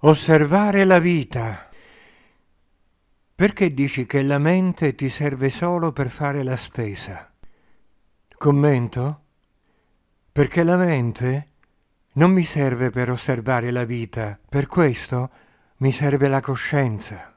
Osservare la vita. Perché dici che la mente ti serve solo per fare la spesa? Commento? Perché la mente non mi serve per osservare la vita, per questo mi serve la coscienza.